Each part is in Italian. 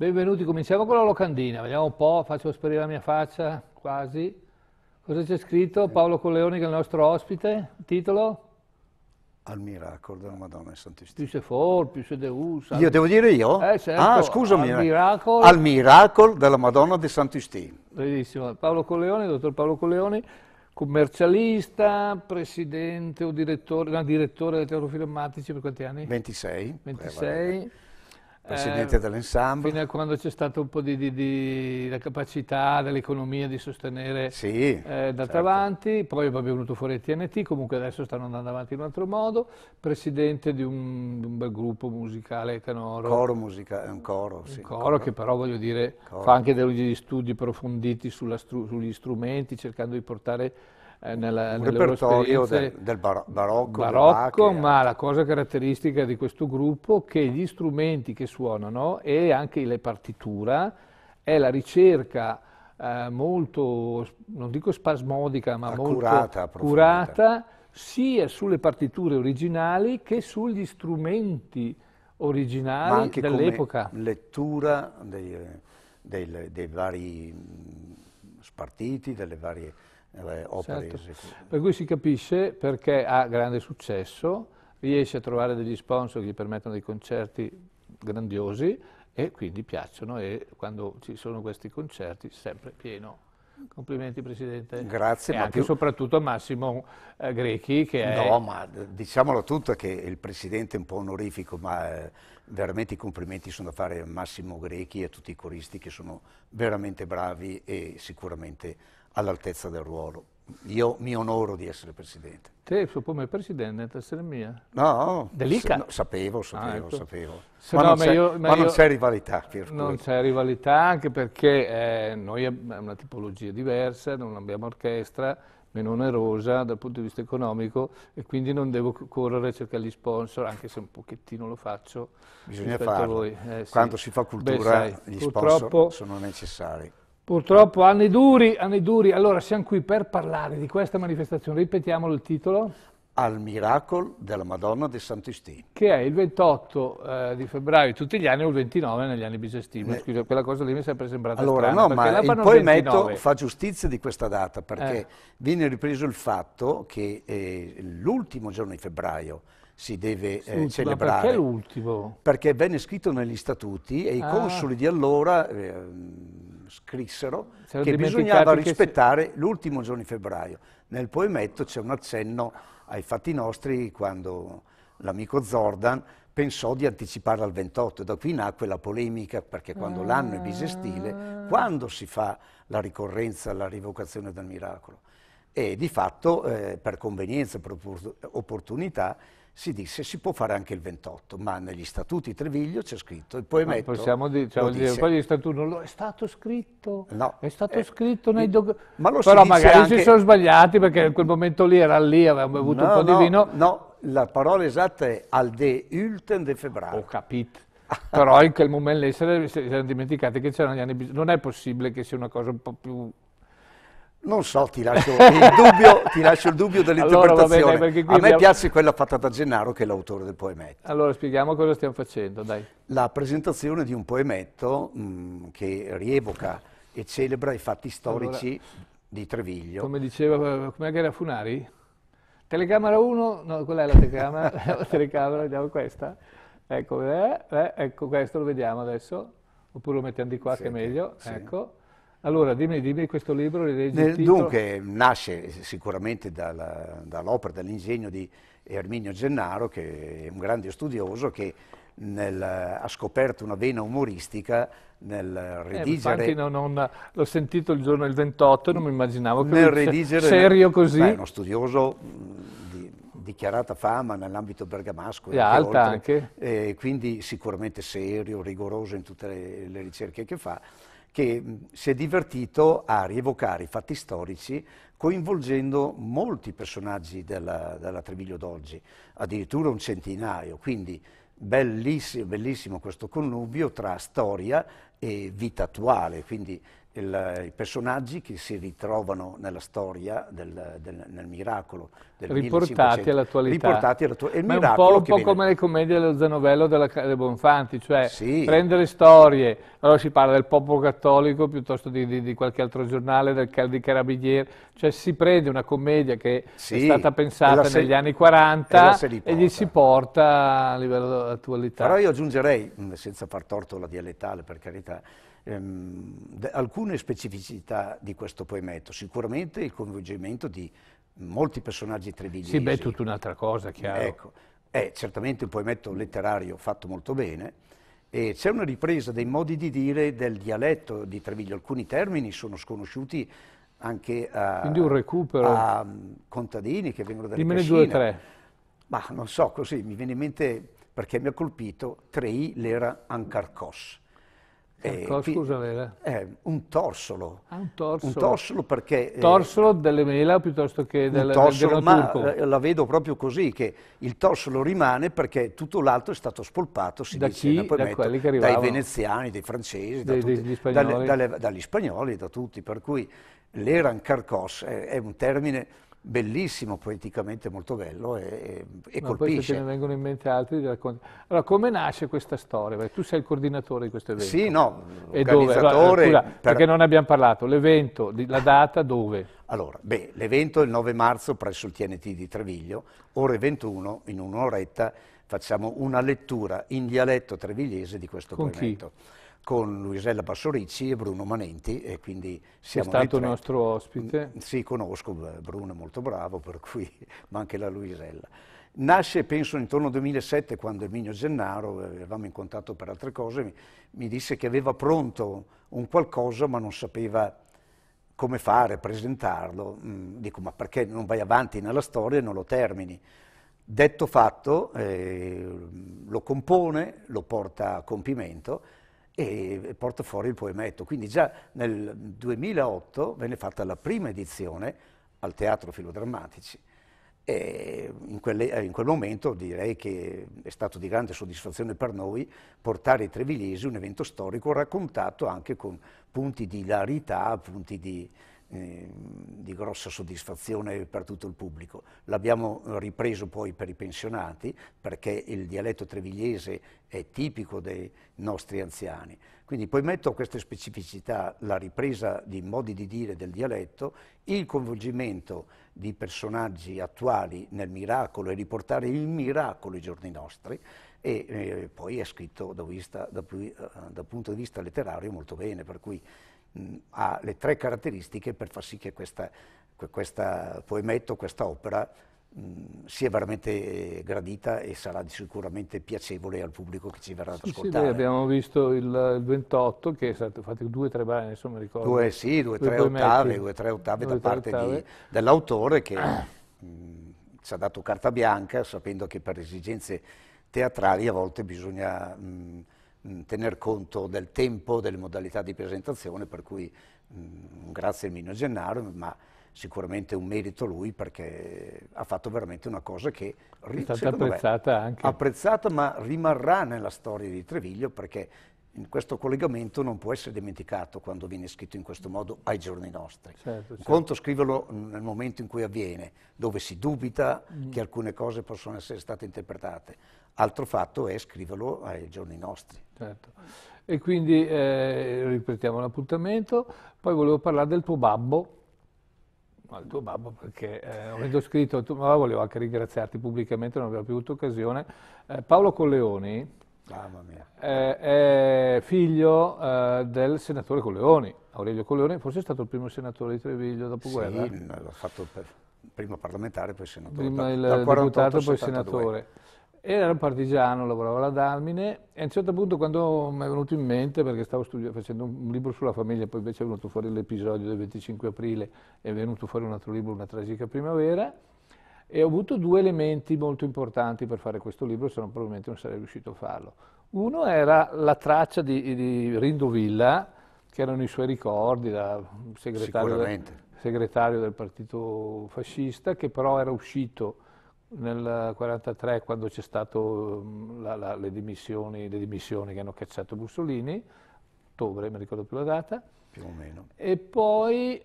Benvenuti, cominciamo con la locandina, vediamo un po', faccio sparire la mia faccia, quasi. Cosa c'è scritto? Eh. Paolo Colleoni che è il nostro ospite, titolo? Al miracolo della Madonna Santissima. Più se for, più se deus. Io devo dire io? Eh, certo. Ah, scusami. Al eh. miracolo. Al miracolo della Madonna di Sant'Istina. Benissimo. Paolo Colleoni, dottor Paolo Colleoni, commercialista, presidente o direttore, no, direttore dei teatrofilmammatici per quanti anni? 26. 26 presidente eh, dell'ensemble. Fino a quando c'è stata un po' di, di, di la capacità dell'economia di sostenere sì, eh, andata certo. avanti, poi va venuto fuori il TNT, comunque adesso stanno andando avanti in un altro modo, presidente di un, un bel gruppo musicale canoro. Coro musicale, un coro, sì. Un coro, coro, che però voglio dire coro. fa anche degli studi approfonditi stru, sugli strumenti, cercando di portare eh, nella, un repertorio del, del bar barocco, barocco ma la cosa caratteristica di questo gruppo è che gli strumenti che suonano e anche le partitura è la ricerca eh, molto, non dico spasmodica, ma Accurata, molto curata sia sulle partiture originali che sugli strumenti originali dell'epoca. lettura dei, dei, dei vari mm, spartiti, delle varie le eh opere certo. Per cui si capisce perché ha grande successo, riesce a trovare degli sponsor che gli permettono dei concerti grandiosi e quindi piacciono e quando ci sono questi concerti sempre pieno. Complimenti Presidente. Grazie. E anche più... soprattutto a Massimo eh, Grechi che è... No, ma diciamolo tutto che il Presidente è un po' onorifico, ma eh, veramente i complimenti sono da fare a Massimo Grechi e a tutti i coristi che sono veramente bravi e sicuramente all'altezza del ruolo. Io mi onoro di essere presidente. Te, come presidente, di essere mia? No, Delica. No, sapevo, sapevo, ah, ecco. sapevo. Se ma, no, non, ma, io, ma, ma io, non c'è rivalità. non c'è rivalità anche perché eh, noi abbiamo una tipologia diversa, non abbiamo orchestra, meno onerosa dal punto di vista economico e quindi non devo correre a cercare gli sponsor, anche se un pochettino lo faccio. Bisogna farlo. Eh, Quando si fa cultura Beh, sai, gli sponsor sono necessari. Purtroppo anni duri, anni duri. Allora siamo qui per parlare di questa manifestazione. Ripetiamo il titolo. Al miracolo della Madonna di Sant'Istino. Che è il 28 eh, di febbraio tutti gli anni o il 29 negli anni bisestivi. Eh. Scusa, quella cosa lì mi è sempre sembrata allora, strana. Allora no, ma il metto fa giustizia di questa data perché eh. viene ripreso il fatto che eh, l'ultimo giorno di febbraio si deve eh, celebrare. Perché l'ultimo? Perché venne scritto negli statuti e i ah. consoli di allora eh, scrissero che bisognava rispettare se... l'ultimo giorno di febbraio. Nel poemetto c'è un accenno ai fatti nostri quando l'amico Zordan pensò di anticiparla al 28, da qui nacque la polemica perché quando ah. l'anno è bisestile, ah. quando si fa la ricorrenza, alla rivocazione del miracolo? E di fatto, eh, per convenienza, per opportunità, si disse si può fare anche il 28, ma negli statuti Treviglio c'è scritto il poemetto. Ma possiamo dire, cioè, dire dice, gli statuti non lo, è stato scritto, no, è stato eh, scritto nei documenti. Ma lo Però magari anche... si sono sbagliati perché in quel momento lì era lì, avevamo bevuto no, un po' no, di vino. No, la parola esatta è al de ulten de febbraio. Ho capito. Però in quel momento lì si erano dimenticati che c'erano gli anni Non è possibile che sia una cosa un po' più non so, ti lascio il dubbio, ti lascio il dubbio dell'interpretazione. Allora, bene, a me abbiamo... piace quella fatta da Gennaro, che è l'autore del poemetto. Allora spieghiamo cosa stiamo facendo, dai. La presentazione di un poemetto mh, mm, che rievoca e celebra i fatti storici allora, di Treviglio. Come diceva, eh, come era Funari? Telecamera 1, no, qual è la telecamera? la telecamera, vediamo questa. Ecco, eh, eh, ecco questo lo vediamo adesso, oppure lo mettiamo di qua Senti, che è meglio, sì. ecco. Allora, dimmi, dimmi questo libro, Nel, Dunque, nasce sicuramente dalla, dall'opera, dall'ingegno di Erminio Gennaro, che è un grande studioso che nel, ha scoperto una vena umoristica nel eh, redigere... Eh, non, non, l'ho sentito il giorno del 28 non mi immaginavo che nel redigere, serio così... Beh, uno studioso di dichiarata fama nell'ambito bergamasco. E alta oltre, anche. Eh, quindi sicuramente serio, rigoroso in tutte le, le ricerche che fa che si è divertito a rievocare i fatti storici coinvolgendo molti personaggi della, della Treviglio d'oggi, addirittura un centinaio, quindi bellissimo, bellissimo questo connubio tra storia e vita attuale, quindi il, i personaggi che si ritrovano nella storia del, del nel miracolo del riportati all'attualità riportati all'attualità ma è un po', un po come le commedie dello Zanovello della, delle Bonfanti cioè sì. prendere storie allora si parla del popolo cattolico piuttosto di, di, di qualche altro giornale del, di Carabinieri cioè si prende una commedia che sì. è stata pensata se, negli anni 40 e, e, gli si porta a livello attualità però io aggiungerei senza far torto alla dialettale per carità ehm, alcune specificità di questo poemetto, sicuramente il coinvolgimento di molti personaggi trevigliesi. Sì, beh, è tutta un'altra cosa, chiaro. Ecco, è eh, certamente un poemetto letterario fatto molto bene, e c'è una ripresa dei modi di dire del dialetto di Treviglio, alcuni termini sono sconosciuti anche a, un recupero. a mm, contadini che vengono dalle Dimmene Dimmene due o tre. Ma non so, così mi viene in mente perché mi ha colpito Trei l'era Ancarcos. Eh, ecco, eh, scusa Vera. Eh, un torsolo. Ah, un torsolo. Un torsolo perché... Eh, torsolo eh, delle mela piuttosto che del, torsolo, del ma eh, la vedo proprio così, che il torsolo rimane perché tutto l'altro è stato spolpato, si da dice, chi? Da quelli che dai veneziani, dai francesi, da tutti, degli spagnoli. Dalle, dalle, dagli spagnoli, da tutti, per cui l'eran carcos è, è un termine bellissimo, poeticamente molto bello e, e colpisce. Poi se te ne vengono in mente altri, racconti. Allora, come nasce questa storia? Perché tu sei il coordinatore di questo evento. Sì, no, e Allora, per... Perché non ne abbiamo parlato. L'evento, la data, dove? Allora, beh, l'evento è il 9 marzo presso il TNT di Treviglio, ore 21, in un'oretta, facciamo una lettura in dialetto trevigliese di questo Con Con chi? con Luisella Bassoricci e Bruno Manenti e quindi siamo È stato il nostro ospite. Mm, sì, conosco, Bruno è molto bravo, per cui, ma anche la Luisella. Nasce, penso, intorno al 2007, quando Emilio Gennaro, eh, eravamo in contatto per altre cose, mi, mi disse che aveva pronto un qualcosa ma non sapeva come fare, presentarlo. Mm, dico, ma perché non vai avanti nella storia e non lo termini? Detto fatto, eh, lo compone, lo porta a compimento e porta fuori il poemetto. Quindi già nel 2008 venne fatta la prima edizione al Teatro Filodrammatici. In, quelle, eh, in, quel momento direi che è stato di grande soddisfazione per noi portare ai Treviglisi un evento storico raccontato anche con punti di hilarità, punti di, Ehm, di grossa soddisfazione per tutto il pubblico. L'abbiamo ripreso poi per i pensionati perché il dialetto trevigliese è tipico dei nostri anziani. Quindi poi metto queste specificità, la ripresa di modi di dire del dialetto, il coinvolgimento di personaggi attuali nel miracolo e riportare il miracolo ai giorni nostri e eh, poi è scritto da, vista, da, eh, da punto di vista letterario molto bene, per cui mh, ha le tre caratteristiche per far sì che questa, que, questa poemetto, questa opera, mh, mm, sia veramente eh, gradita e sarà sicuramente piacevole al pubblico che ci verrà ad ascoltare. Sì, abbiamo visto il, il 28 che è stato fatto due o tre brani, insomma ricordo. Due, sì, due o tre, tre ottave, da parte dell'autore che mh, mm, ci ha dato carta bianca sapendo che per esigenze teatrali a volte bisogna... Mh, mm, mh, tener conto del tempo, delle modalità di presentazione, per cui mh, grazie al Mino Gennaro, ma sicuramente un merito lui perché ha fatto veramente una cosa che è stata apprezzata me, anche. Apprezzata ma rimarrà nella storia di Treviglio perché questo collegamento non può essere dimenticato quando viene scritto in questo modo ai giorni nostri. Certo, certo. Conto scriverlo nel momento in cui avviene, dove si dubita mm. che alcune cose possono essere state interpretate. Altro fatto è scriverlo ai giorni nostri. Certo. E quindi eh, ripetiamo l'appuntamento, poi volevo parlare del tuo babbo, al tuo babbo perché eh, avendo scritto, tu, ma volevo anche ringraziarti pubblicamente, non avevo più avuto occasione, eh, Paolo Colleoni Mamma eh, è figlio eh, del senatore Colleoni, Aurelio Colleoni, forse è stato il primo senatore di Treviglio dopo guerra. Sì, l'ho fatto per, prima parlamentare, poi senatore. Prima da, il da 48, deputato, 72. poi senatore. Era un partigiano, lavorava alla Dalmine e a un certo punto quando mi è venuto in mente, perché stavo facendo un libro sulla famiglia, poi invece è venuto fuori l'episodio del 25 aprile, è venuto fuori un altro libro, Una tragica primavera, e ho avuto due elementi molto importanti per fare questo libro, se no probabilmente non sarei riuscito a farlo. Uno era la traccia di, di Rindovilla, che erano i suoi ricordi, da segretario, segretario del partito fascista, che però era uscito nel 1943 quando c'è stato mm, la, la, le, dimissioni, le, dimissioni, che hanno cacciato Mussolini, ottobre, mi ricordo più la data, più o meno. E poi,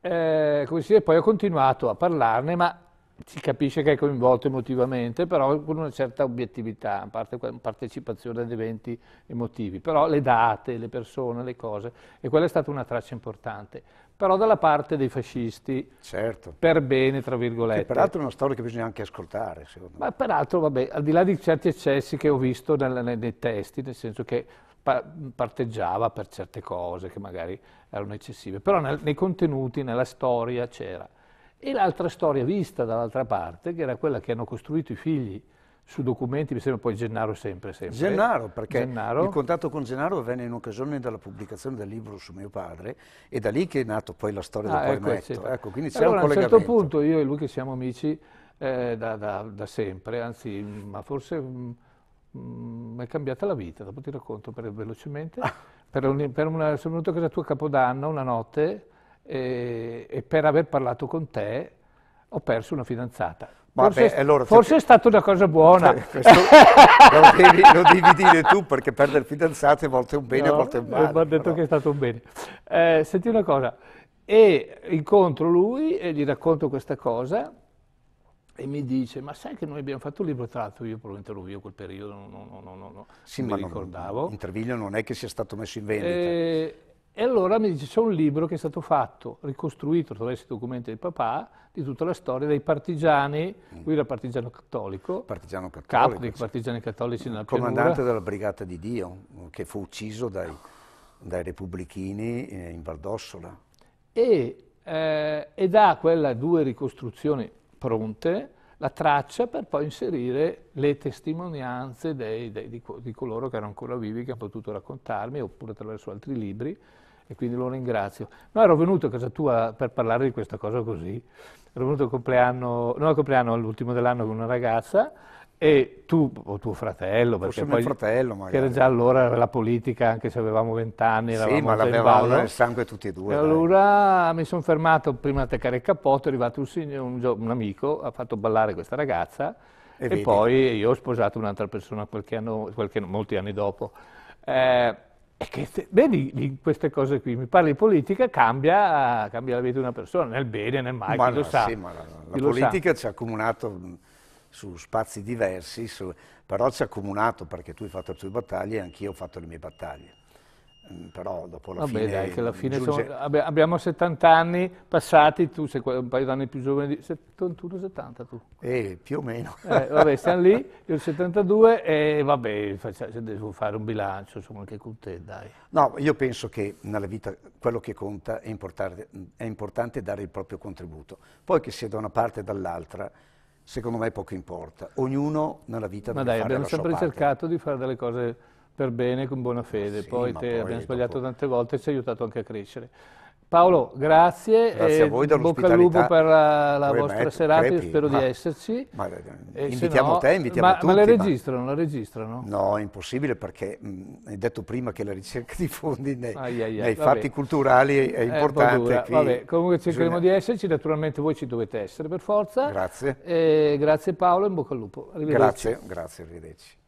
eh, come si dice, poi ho continuato a parlarne, ma si capisce che è coinvolto emotivamente, però con una certa obiettività, parte, partecipazione ad eventi emotivi, però le date, le persone, le cose, e quella è stata una traccia importante. Però dalla parte dei fascisti, certo. per bene, tra virgolette. Che peraltro è una storia che bisogna anche ascoltare, secondo me. Ma peraltro, vabbè, al di là di certi eccessi che ho visto nel, nei, nei testi, nel senso che parteggiava per certe cose che magari erano eccessive, però nel, nei contenuti, nella storia c'era. E l'altra storia vista dall'altra parte, che era quella che hanno costruito i figli su documenti, mi sembra poi Gennaro sempre, sempre. Gennaro, perché Gennaro. il contatto con Gennaro venne in occasione della pubblicazione del libro su mio padre e da lì che è nato poi la storia ah, del Palmetto. Ecco, ecco, quindi c'è allora, un collegamento. A un certo punto io e lui che siamo amici eh, da, da, da, sempre, anzi, mm, ma forse mi mm, mm, è cambiata la vita, dopo ti racconto per, velocemente. Ah. Per un, per una, sono venuto a casa tua a Capodanno una notte e, e per aver parlato con te ho perso una fidanzata. Forse, allora, forse cioè, è stata una cosa buona. lo, devi, lo, devi, dire tu, perché perdere fidanzate a volte è un bene, no, a volte è un male. Mi ha detto però. che è stato un bene. Eh, senti una cosa, e incontro lui e gli racconto questa cosa e mi dice, ma sai che noi abbiamo fatto un libro, tra l'altro io probabilmente ero io quel periodo, non, non, non, non sì, mi ricordavo. Non, Interviglio non è che sia stato messo in eh, vendita. Eh, e allora mi dice, c'è un libro che è stato fatto, ricostruito attraverso i documenti del papà, di tutta la storia dei partigiani, mm. lui era partigiano cattolico, partigiano cattolico, capo dei partigiani cattolici nella Comandante della Brigata di Dio, che fu ucciso dai, dai repubblichini eh, in Valdossola. E, eh, e da quelle due ricostruzioni pronte, la traccia per poi inserire le testimonianze dei, dei, di, di, coloro che erano ancora vivi, che hanno potuto raccontarmi, oppure attraverso altri libri, e quindi lo ringrazio. No, ero venuto a casa tua per parlare di questa cosa così, ero venuto al compleanno, no, al compleanno all'ultimo dell'anno con una ragazza e tu o tuo fratello, perché Forse poi fratello, magari. che era già allora la politica, anche se avevamo vent'anni, eravamo sì, ma l'avevamo nel sangue tutti e due. E allora mi sono fermato prima a teccare il cappotto, è arrivato un, un, un amico, ha fatto ballare questa ragazza e, e poi io ho sposato un'altra persona qualche anno, qualche, molti anni dopo. Eh, e che, vedi in queste cose qui, mi parli di politica, cambia, cambia la vita di una persona, nel bene, nel male, ma chi no, lo sa. Sì, ma la, la politica sa. ci ha accomunato mm, su spazi diversi, su, però ci ha accomunato perché tu hai fatto le tue battaglie e anch'io ho fatto le mie battaglie. Mm, però dopo la Vabbè, fine... Dai, che alla fine giunge... sono, abbiamo 70 anni passati, tu sei un paio d'anni più giovane, di... 71-70 tu. Eh, più o meno. Eh, vabbè, stiamo lì, io ho 72 e vabbè, facciamo, devo fare un bilancio, insomma, anche con te, dai. No, io penso che nella vita quello che conta è importante, è importante dare il proprio contributo. Poi che sia da una parte o dall'altra, secondo me poco importa. Ognuno nella vita Ma dai, abbiamo sempre cercato di fare delle cose per bene, con buona fede. Sì, poi te poi abbiamo sbagliato tante volte e ci ha aiutato anche a crescere. Paolo, grazie. Grazie a voi Bocca al lupo per eh, la, la vostra metto, serata, crepi, io spero ma, di esserci. Ma, eh, invitiamo no, te, invitiamo ma, tutti. Ma le registrano, ma... la registrano? No, è impossibile perché mh, mm, hai detto prima che la ricerca di fondi nei, ai, ai, nei fatti culturali è importante. È vabbè, comunque cercheremo bisogna... di esserci, naturalmente voi ci dovete essere per forza. Grazie. E grazie Paolo, e in bocca al lupo. Arrivederci. Grazie, grazie, arrivederci.